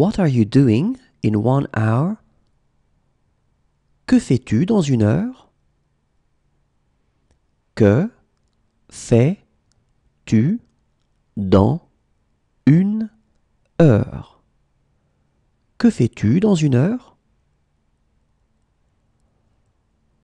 What are you doing in one hour? Que fais-tu dans une heure? Que fais-tu dans une heure? Que fais-tu dans une heure?